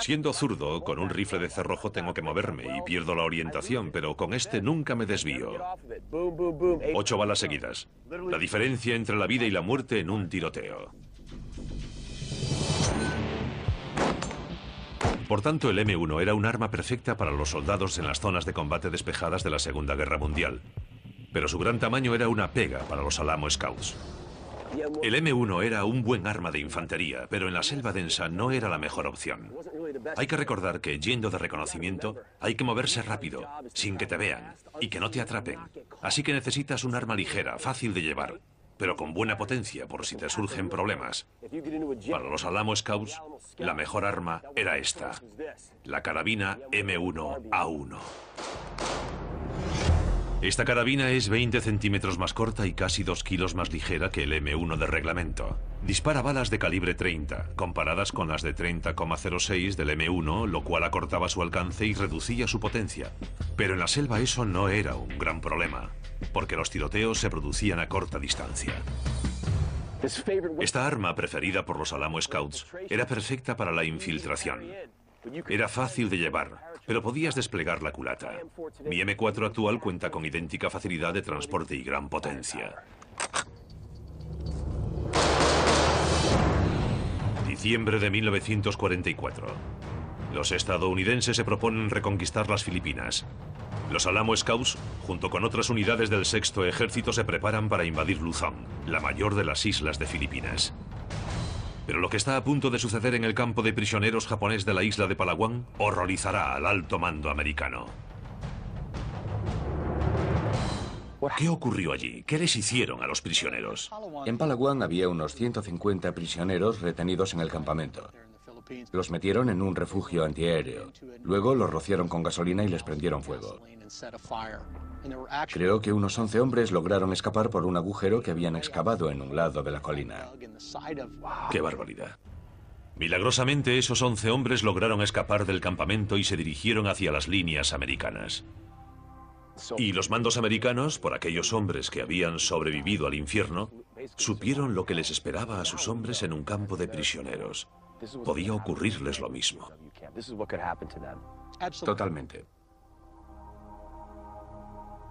Siendo zurdo, con un rifle de cerrojo tengo que moverme y pierdo la orientación, pero con este nunca me desvío. Ocho balas seguidas. La diferencia entre la vida y la muerte en un tiroteo. Por tanto, el M1 era un arma perfecta para los soldados en las zonas de combate despejadas de la Segunda Guerra Mundial. Pero su gran tamaño era una pega para los Alamo Scouts. El M1 era un buen arma de infantería, pero en la selva densa no era la mejor opción. Hay que recordar que yendo de reconocimiento hay que moverse rápido, sin que te vean y que no te atrapen. Así que necesitas un arma ligera, fácil de llevar, pero con buena potencia por si te surgen problemas. Para los Alamo Scouts, la mejor arma era esta, la carabina M1A1. Esta carabina es 20 centímetros más corta y casi 2 kilos más ligera que el M1 de reglamento. Dispara balas de calibre 30, comparadas con las de 30,06 del M1, lo cual acortaba su alcance y reducía su potencia. Pero en la selva eso no era un gran problema, porque los tiroteos se producían a corta distancia. Esta arma preferida por los Alamo Scouts era perfecta para la infiltración. Era fácil de llevar, pero podías desplegar la culata. Mi M4 actual cuenta con idéntica facilidad de transporte y gran potencia. Diciembre de 1944. Los estadounidenses se proponen reconquistar las Filipinas. Los Alamo Scouts, junto con otras unidades del sexto ejército, se preparan para invadir Luzon, la mayor de las islas de Filipinas. Pero lo que está a punto de suceder en el campo de prisioneros japonés de la isla de Palawan horrorizará al alto mando americano. ¿Qué ocurrió allí? ¿Qué les hicieron a los prisioneros? En Palawan había unos 150 prisioneros retenidos en el campamento. Los metieron en un refugio antiaéreo. Luego los rociaron con gasolina y les prendieron fuego. Creo que unos 11 hombres lograron escapar por un agujero que habían excavado en un lado de la colina. ¡Qué barbaridad! Milagrosamente esos 11 hombres lograron escapar del campamento y se dirigieron hacia las líneas americanas. Y los mandos americanos, por aquellos hombres que habían sobrevivido al infierno, supieron lo que les esperaba a sus hombres en un campo de prisioneros podía ocurrirles lo mismo. Totalmente.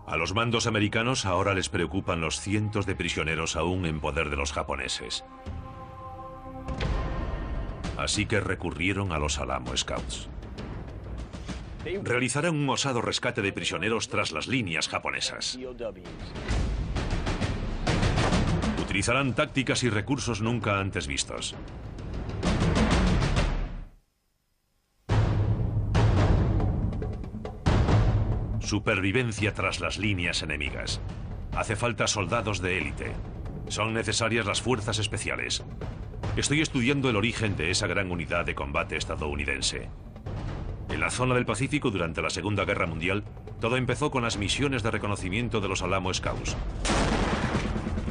A los mandos americanos ahora les preocupan los cientos de prisioneros aún en poder de los japoneses. Así que recurrieron a los Alamo Scouts. Realizarán un osado rescate de prisioneros tras las líneas japonesas. Utilizarán tácticas y recursos nunca antes vistos. Supervivencia tras las líneas enemigas. Hace falta soldados de élite. Son necesarias las fuerzas especiales. Estoy estudiando el origen de esa gran unidad de combate estadounidense. En la zona del Pacífico durante la Segunda Guerra Mundial, todo empezó con las misiones de reconocimiento de los Alamo Scouts.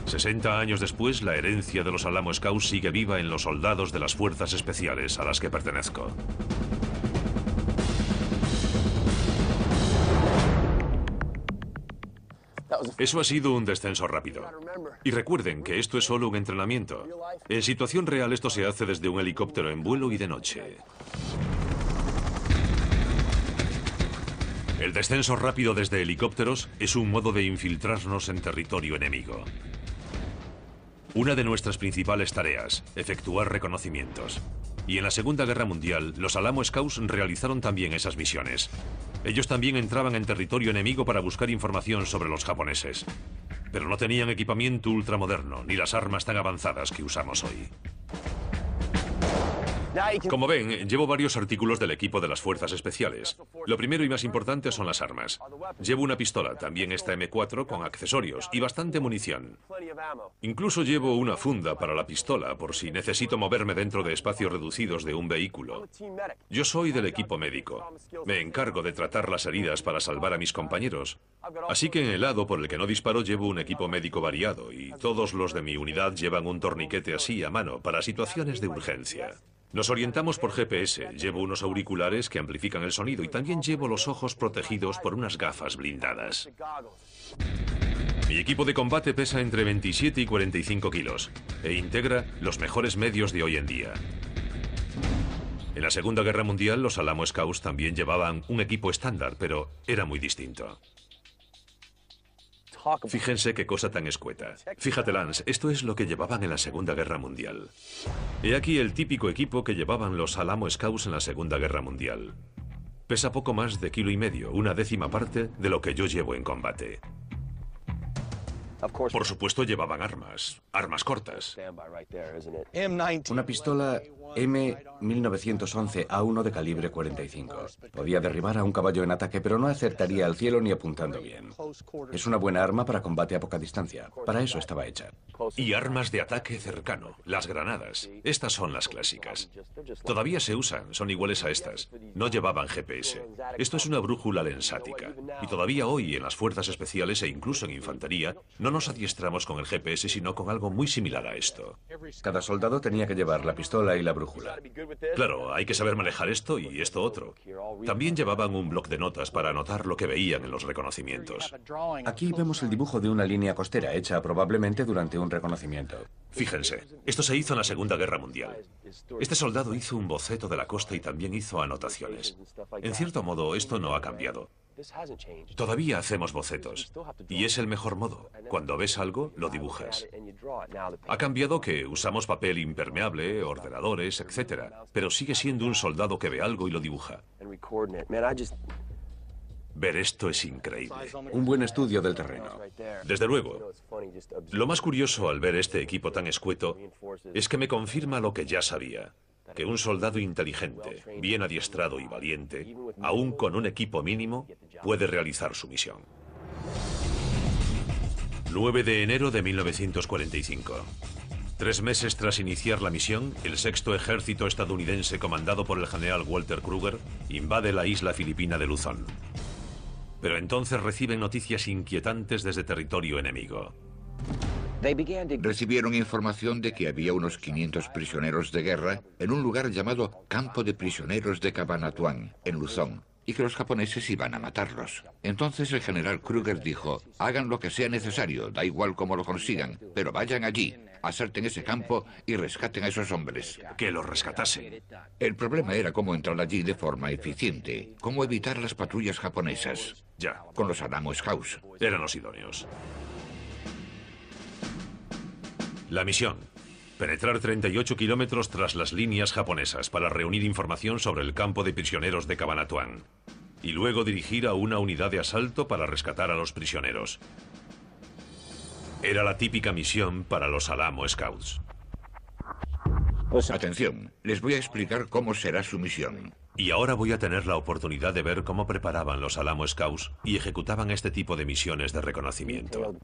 60 años después, la herencia de los Alamo Scouts sigue viva en los soldados de las fuerzas especiales a las que pertenezco. Eso ha sido un descenso rápido. Y recuerden que esto es solo un entrenamiento. En situación real esto se hace desde un helicóptero en vuelo y de noche. El descenso rápido desde helicópteros es un modo de infiltrarnos en territorio enemigo. Una de nuestras principales tareas, efectuar reconocimientos. Y en la Segunda Guerra Mundial, los Alamo Scouts realizaron también esas misiones. Ellos también entraban en territorio enemigo para buscar información sobre los japoneses. Pero no tenían equipamiento ultramoderno ni las armas tan avanzadas que usamos hoy. Como ven, llevo varios artículos del equipo de las fuerzas especiales. Lo primero y más importante son las armas. Llevo una pistola, también esta M4 con accesorios y bastante munición. Incluso llevo una funda para la pistola por si necesito moverme dentro de espacios reducidos de un vehículo. Yo soy del equipo médico. Me encargo de tratar las heridas para salvar a mis compañeros. Así que en el lado por el que no disparo llevo un equipo médico variado y todos los de mi unidad llevan un torniquete así a mano para situaciones de urgencia. Nos orientamos por GPS, llevo unos auriculares que amplifican el sonido y también llevo los ojos protegidos por unas gafas blindadas. Mi equipo de combate pesa entre 27 y 45 kilos e integra los mejores medios de hoy en día. En la Segunda Guerra Mundial los Alamo Scouts también llevaban un equipo estándar, pero era muy distinto. Fíjense qué cosa tan escueta. Fíjate, Lance, esto es lo que llevaban en la Segunda Guerra Mundial. He aquí el típico equipo que llevaban los Alamo Scouts en la Segunda Guerra Mundial. Pesa poco más de kilo y medio, una décima parte de lo que yo llevo en combate. Por supuesto llevaban armas, armas cortas. Una pistola M1911 A1 de calibre 45. Podía derribar a un caballo en ataque, pero no acertaría al cielo ni apuntando bien. Es una buena arma para combate a poca distancia. Para eso estaba hecha. Y armas de ataque cercano, las granadas. Estas son las clásicas. Todavía se usan, son iguales a estas. No llevaban GPS. Esto es una brújula lensática. Y todavía hoy en las fuerzas especiales e incluso en infantería no no nos adiestramos con el GPS, sino con algo muy similar a esto. Cada soldado tenía que llevar la pistola y la brújula. Claro, hay que saber manejar esto y esto otro. También llevaban un bloc de notas para anotar lo que veían en los reconocimientos. Aquí vemos el dibujo de una línea costera hecha probablemente durante un reconocimiento. Fíjense, esto se hizo en la Segunda Guerra Mundial. Este soldado hizo un boceto de la costa y también hizo anotaciones. En cierto modo, esto no ha cambiado. Todavía hacemos bocetos. Y es el mejor modo. Cuando ves algo, lo dibujas. Ha cambiado que usamos papel impermeable, ordenadores, etc. Pero sigue siendo un soldado que ve algo y lo dibuja. Ver esto es increíble. Un buen estudio del terreno. Desde luego. Lo más curioso al ver este equipo tan escueto es que me confirma lo que ya sabía que un soldado inteligente, bien adiestrado y valiente, aún con un equipo mínimo, puede realizar su misión. 9 de enero de 1945. Tres meses tras iniciar la misión, el sexto ejército estadounidense comandado por el general Walter Kruger invade la isla filipina de Luzón. Pero entonces reciben noticias inquietantes desde territorio enemigo. Recibieron información de que había unos 500 prisioneros de guerra en un lugar llamado Campo de Prisioneros de Cabanatuan, en Luzón, y que los japoneses iban a matarlos. Entonces el general Kruger dijo, hagan lo que sea necesario, da igual cómo lo consigan, pero vayan allí, asalten ese campo y rescaten a esos hombres. Que los rescatasen. El problema era cómo entrar allí de forma eficiente, cómo evitar las patrullas japonesas. Ya. Con los Adamo house, Eran los idóneos. La misión penetrar 38 kilómetros tras las líneas japonesas para reunir información sobre el campo de prisioneros de Cabanatuan. y luego dirigir a una unidad de asalto para rescatar a los prisioneros. Era la típica misión para los Alamo Scouts. Pues atención, les voy a explicar cómo será su misión. Y ahora voy a tener la oportunidad de ver cómo preparaban los Alamo Scouts y ejecutaban este tipo de misiones de reconocimiento.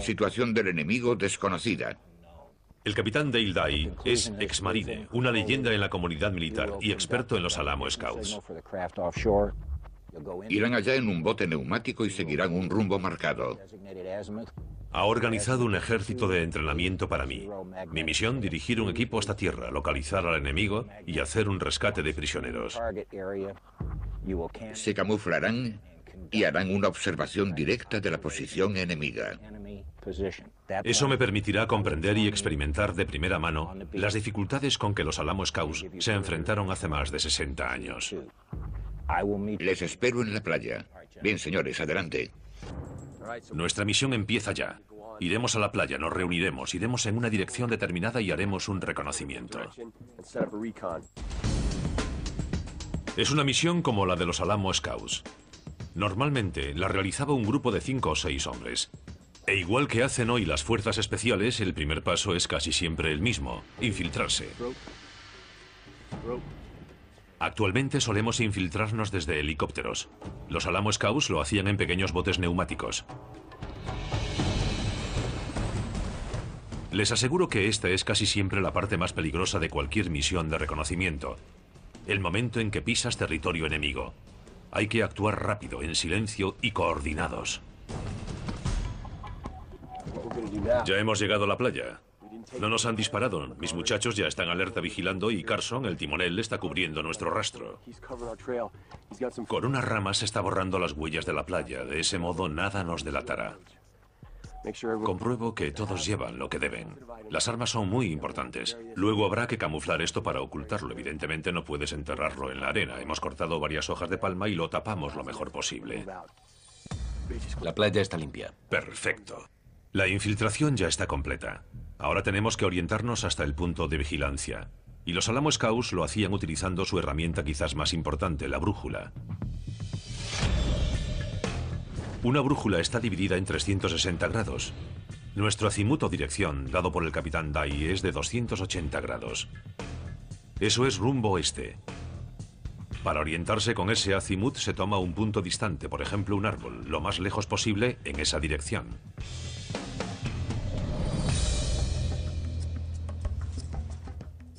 Situación del enemigo desconocida. El capitán Dale Dye es ex-marine, una leyenda en la comunidad militar y experto en los Alamo Scouts. Irán allá en un bote neumático y seguirán un rumbo marcado. Ha organizado un ejército de entrenamiento para mí. Mi misión, dirigir un equipo hasta tierra, localizar al enemigo y hacer un rescate de prisioneros. Se camuflarán y harán una observación directa de la posición enemiga. Eso me permitirá comprender y experimentar de primera mano las dificultades con que los Alamo Scouts se enfrentaron hace más de 60 años. Les espero en la playa. Bien, señores, adelante. Nuestra misión empieza ya. Iremos a la playa, nos reuniremos, iremos en una dirección determinada y haremos un reconocimiento. Es una misión como la de los Alamo Scouts. Normalmente la realizaba un grupo de cinco o seis hombres, e igual que hacen hoy las fuerzas especiales, el primer paso es casi siempre el mismo, infiltrarse. Actualmente solemos infiltrarnos desde helicópteros. Los Alamo Scouts lo hacían en pequeños botes neumáticos. Les aseguro que esta es casi siempre la parte más peligrosa de cualquier misión de reconocimiento. El momento en que pisas territorio enemigo. Hay que actuar rápido, en silencio y coordinados. Ya hemos llegado a la playa. No nos han disparado. Mis muchachos ya están alerta vigilando y Carson, el timonel, está cubriendo nuestro rastro. Con unas ramas está borrando las huellas de la playa. De ese modo nada nos delatará. Compruebo que todos llevan lo que deben. Las armas son muy importantes. Luego habrá que camuflar esto para ocultarlo. Evidentemente no puedes enterrarlo en la arena. Hemos cortado varias hojas de palma y lo tapamos lo mejor posible. La playa está limpia. Perfecto. La infiltración ya está completa. Ahora tenemos que orientarnos hasta el punto de vigilancia. Y los Alamo Scouts lo hacían utilizando su herramienta quizás más importante, la brújula. Una brújula está dividida en 360 grados. Nuestro azimut o dirección, dado por el capitán Dai, es de 280 grados. Eso es rumbo este. Para orientarse con ese azimut se toma un punto distante, por ejemplo un árbol, lo más lejos posible en esa dirección.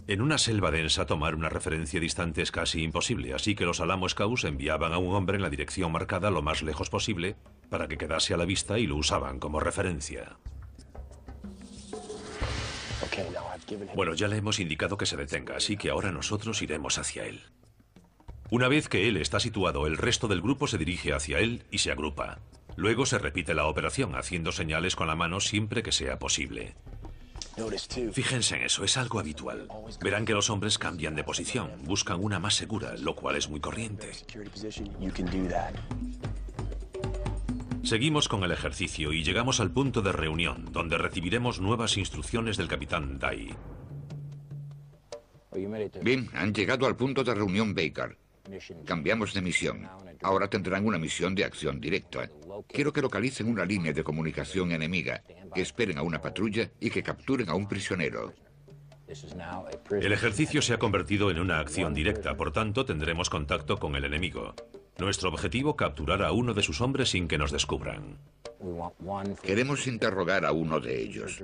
En una selva densa tomar una referencia distante es casi imposible, así que los Alamo Scouts enviaban a un hombre en la dirección marcada lo más lejos posible para que quedase a la vista y lo usaban como referencia. Bueno, ya le hemos indicado que se detenga, así que ahora nosotros iremos hacia él. Una vez que él está situado, el resto del grupo se dirige hacia él y se agrupa. Luego se repite la operación haciendo señales con la mano siempre que sea posible. Fíjense en eso, es algo habitual. Verán que los hombres cambian de posición, buscan una más segura, lo cual es muy corriente. Seguimos con el ejercicio y llegamos al punto de reunión, donde recibiremos nuevas instrucciones del capitán Dai. Bien, han llegado al punto de reunión Baker. Cambiamos de misión. Ahora tendrán una misión de acción directa. Quiero que localicen una línea de comunicación enemiga, que esperen a una patrulla y que capturen a un prisionero. El ejercicio se ha convertido en una acción directa, por tanto tendremos contacto con el enemigo. Nuestro objetivo, capturar a uno de sus hombres sin que nos descubran. Queremos interrogar a uno de ellos.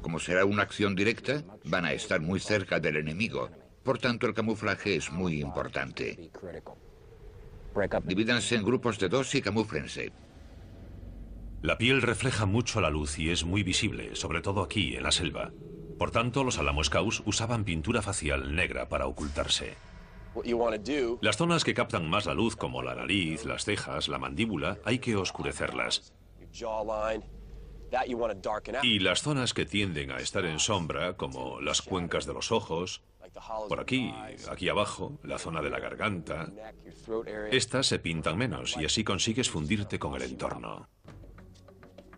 Como será una acción directa, van a estar muy cerca del enemigo. Por tanto, el camuflaje es muy importante. Divídanse en grupos de dos y camúfrense. La piel refleja mucho la luz y es muy visible, sobre todo aquí, en la selva. Por tanto, los alamoscaus usaban pintura facial negra para ocultarse. Las zonas que captan más la luz, como la nariz, las cejas, la mandíbula, hay que oscurecerlas. Y las zonas que tienden a estar en sombra, como las cuencas de los ojos, por aquí, aquí abajo, la zona de la garganta, estas se pintan menos y así consigues fundirte con el entorno.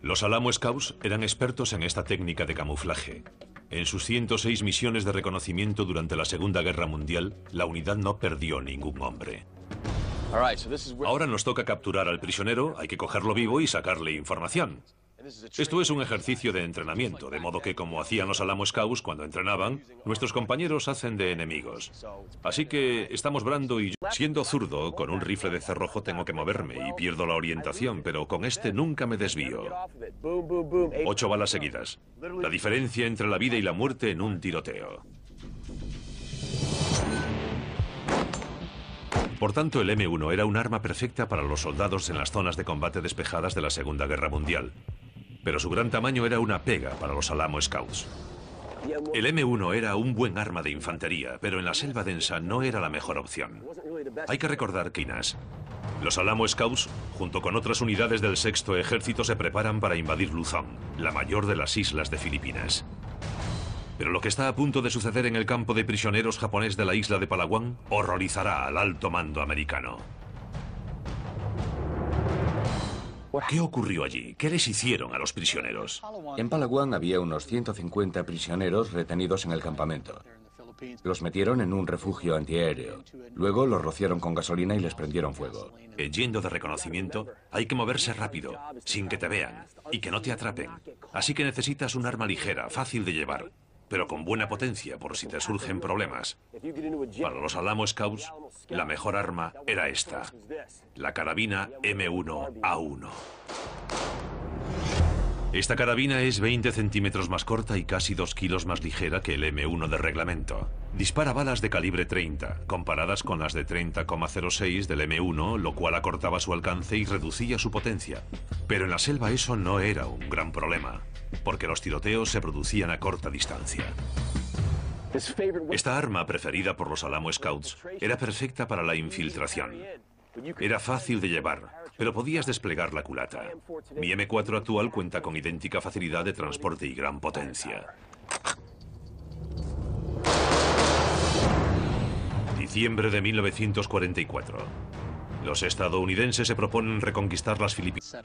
Los Alamo Scouts eran expertos en esta técnica de camuflaje. En sus 106 misiones de reconocimiento durante la Segunda Guerra Mundial, la unidad no perdió ningún hombre. Ahora nos toca capturar al prisionero, hay que cogerlo vivo y sacarle información. Esto es un ejercicio de entrenamiento, de modo que como hacían los Alamo cuando entrenaban, nuestros compañeros hacen de enemigos. Así que estamos brando y yo. Siendo zurdo, con un rifle de cerrojo tengo que moverme y pierdo la orientación, pero con este nunca me desvío. Ocho balas seguidas. La diferencia entre la vida y la muerte en un tiroteo. Por tanto, el M1 era un arma perfecta para los soldados en las zonas de combate despejadas de la Segunda Guerra Mundial pero su gran tamaño era una pega para los Alamo Scouts. El M1 era un buen arma de infantería, pero en la selva densa no era la mejor opción. Hay que recordar, Quinas, los Alamo Scouts, junto con otras unidades del sexto ejército, se preparan para invadir Luzón, la mayor de las islas de Filipinas. Pero lo que está a punto de suceder en el campo de prisioneros japonés de la isla de Palawan horrorizará al alto mando americano. ¿Qué ocurrió allí? ¿Qué les hicieron a los prisioneros? En Palawan había unos 150 prisioneros retenidos en el campamento. Los metieron en un refugio antiaéreo. Luego los rociaron con gasolina y les prendieron fuego. Eh, yendo de reconocimiento, hay que moverse rápido, sin que te vean y que no te atrapen. Así que necesitas un arma ligera, fácil de llevar pero con buena potencia por si te surgen problemas. Para los Alamo Scouts, la mejor arma era esta, la carabina M1A1. Esta carabina es 20 centímetros más corta y casi 2 kilos más ligera que el M1 de reglamento. Dispara balas de calibre 30, comparadas con las de 30,06 del M1, lo cual acortaba su alcance y reducía su potencia. Pero en la selva eso no era un gran problema porque los tiroteos se producían a corta distancia. Esta arma preferida por los Alamo Scouts era perfecta para la infiltración. Era fácil de llevar, pero podías desplegar la culata. Mi M4 actual cuenta con idéntica facilidad de transporte y gran potencia. Diciembre de 1944. Los estadounidenses se proponen reconquistar las Filipinas.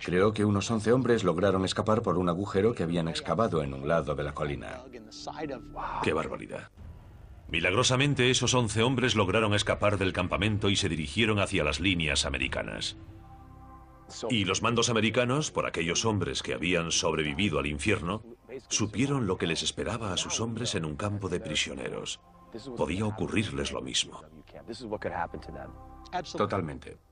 Creo que unos 11 hombres lograron escapar por un agujero que habían excavado en un lado de la colina. ¡Qué barbaridad! Milagrosamente, esos 11 hombres lograron escapar del campamento y se dirigieron hacia las líneas americanas. Y los mandos americanos, por aquellos hombres que habían sobrevivido al infierno, supieron lo que les esperaba a sus hombres en un campo de prisioneros. Podía ocurrirles lo mismo. Totalmente.